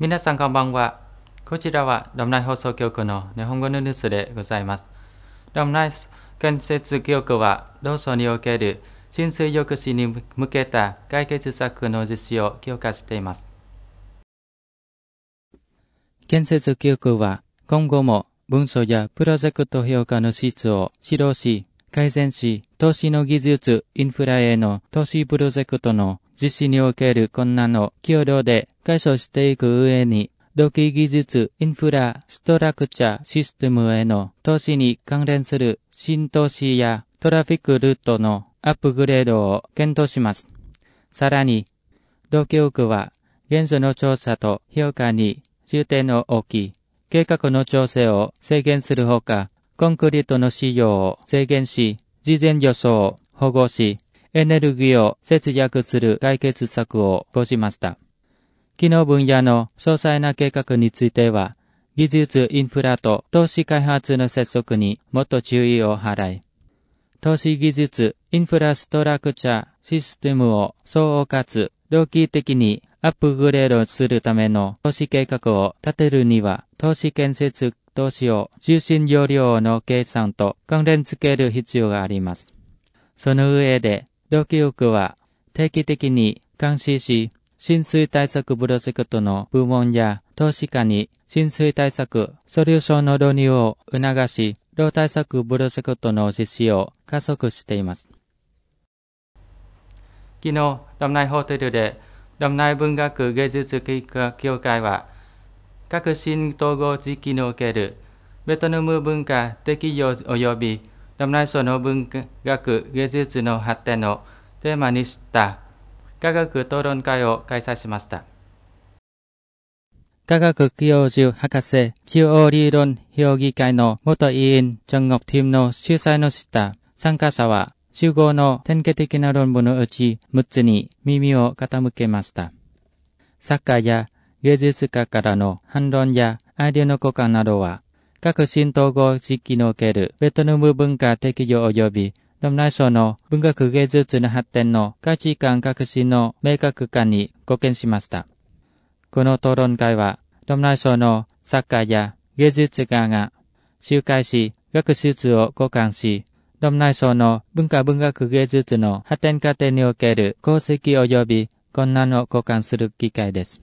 皆さんこんばんは。こちらは、ロムナイ放送局の日本語のニュースでございます。ロムナイ建設局は、ローソンにおける浸水抑止に向けた解決策の実施を強化しています。建設局は、今後も文書やプロジェクト評価の質を指導し、改善し、投資の技術、インフラへの投資プロジェクトの実施における困難を共同で解消していく上に、土器技術、インフラ、ストラクチャ、ー、システムへの投資に関連する新投資やトラフィックルートのアップグレードを検討します。さらに、同教区は、現状の調査と評価に重点を置き、計画の調整を制限するほか、コンクリートの使用を制限し、事前予想を保護し、エネルギーを節約する解決策を講じました。機能分野の詳細な計画については、技術インフラと投資開発の接続にもっと注意を払い、投資技術インフラストラクチャーシステムを総合かつ長期的にアップグレードするための投資計画を立てるには、投資建設投資を重心容量の計算と関連付ける必要があります。その上で、同朽区は定期的に監視し、浸水対策プロジェクトの部門や投資家に浸水対策ソリューションの導入を促し、老対策プロジェクトの実施を加速しています。昨日、ドムナイホテルで、ドムナイ文学芸術協会は、各新統合時期におけるベトナム文化適用及び南内省の文学芸術の発展をテーマにした科学討論会を開催しました。科学教授博士、中央理論評議会の元委員、中国チームの主催のした参加者は、集合の典型的な論文のうち6つに耳を傾けました。作家や芸術家からの反論やアイデアの交換などは、各新統合時期におけるベトナム文化適用及びドムナイ省の文学芸術の発展の価値観革新の明確化に貢献しました。この討論会は、ドムナイ省の作家や芸術家が集会し、学術を交換し、ドムナイ省の文化文学芸術の発展過程における功績及び困難を交換する機会です。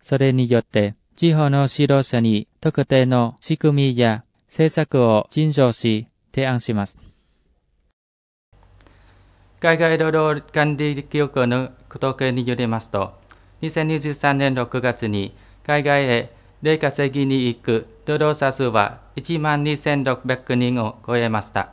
それによって、地方の指導者に特定の仕組みや政策を尋常し提案します。海外労働管理記憶の統計によりますと、2023年6月に海外へ例稼ぎに行く労働者数は1万2600人を超えました。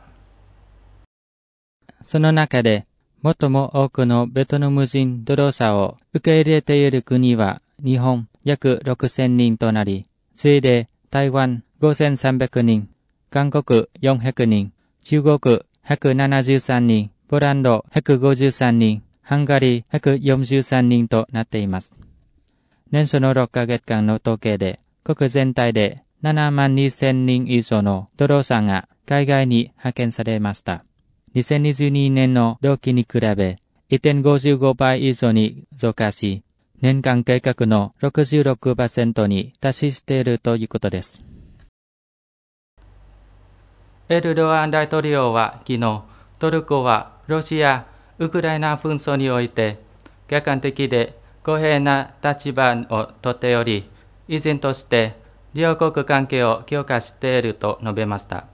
その中で、最も多くのベトナム人労働者を受け入れている国は日本約6000人となり、次いで台湾5300人、韓国400人、中国173人、ポランド153人、ハンガリー143人となっています。年初の6ヶ月間の統計で、国全体で7万2000人以上のドローさんが海外に派遣されました。2022年の同期に比べ、1.55倍以上に増加し、年間計画の66%に達しているということです。エルドアン大統領は昨日、トルコはロシア・ウクライナ紛争において客観的で公平な立場をとっており、依然として両国関係を強化していると述べました。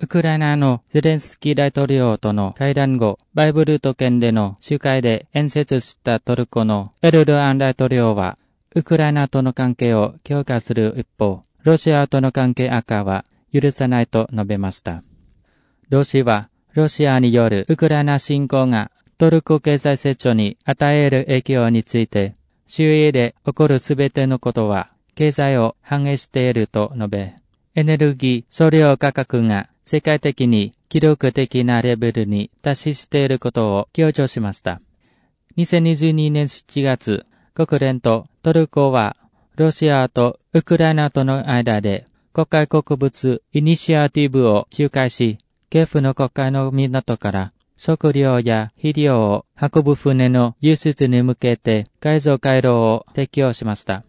ウクライナのゼレンスキー大統領との会談後、バイブルート県での集会で演説したトルコのエルドアン大統領は、ウクライナとの関係を強化する一方、ロシアとの関係悪化は許さないと述べました。同氏は、ロシアによるウクライナ侵攻がトルコ経済成長に与える影響について、周囲で起こるすべてのことは、経済を反映していると述べ、エネルギー総量価格が世界的に記録的なレベルに達していることを強調しました。2022年7月、国連とトルコはロシアとウクライナとの間で国会国物イニシアティブを仲介し、ケフの国会の港から食料や肥料を運ぶ船の輸出に向けて改造回廊を適用しました。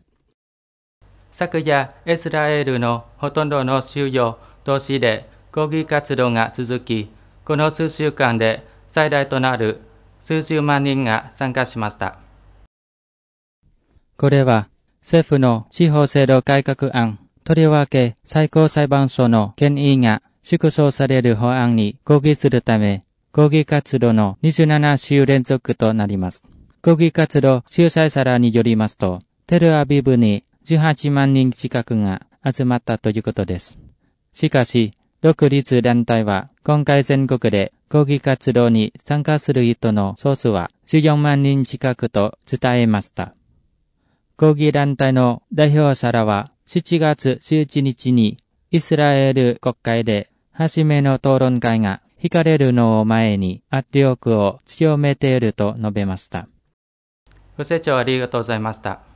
昨夜、イスラエルのほとんどの収容都市で抗議活動が続き、この数週間で最大となる数十万人が参加しました。これは政府の司法制度改革案、とりわけ最高裁判所の権威が縮小される法案に抗議するため、抗議活動の27週連続となります。抗議活動主催者らによりますと、テルアビブに18万人近くが集まったということです。しかし、独立団体は今回全国で抗議活動に参加する人の総数は14万人近くと伝えました。抗議団体の代表者らは7月11日にイスラエル国会で初めの討論会が引かれるのを前に圧力を強めていると述べました。ご清聴ありがとうございました。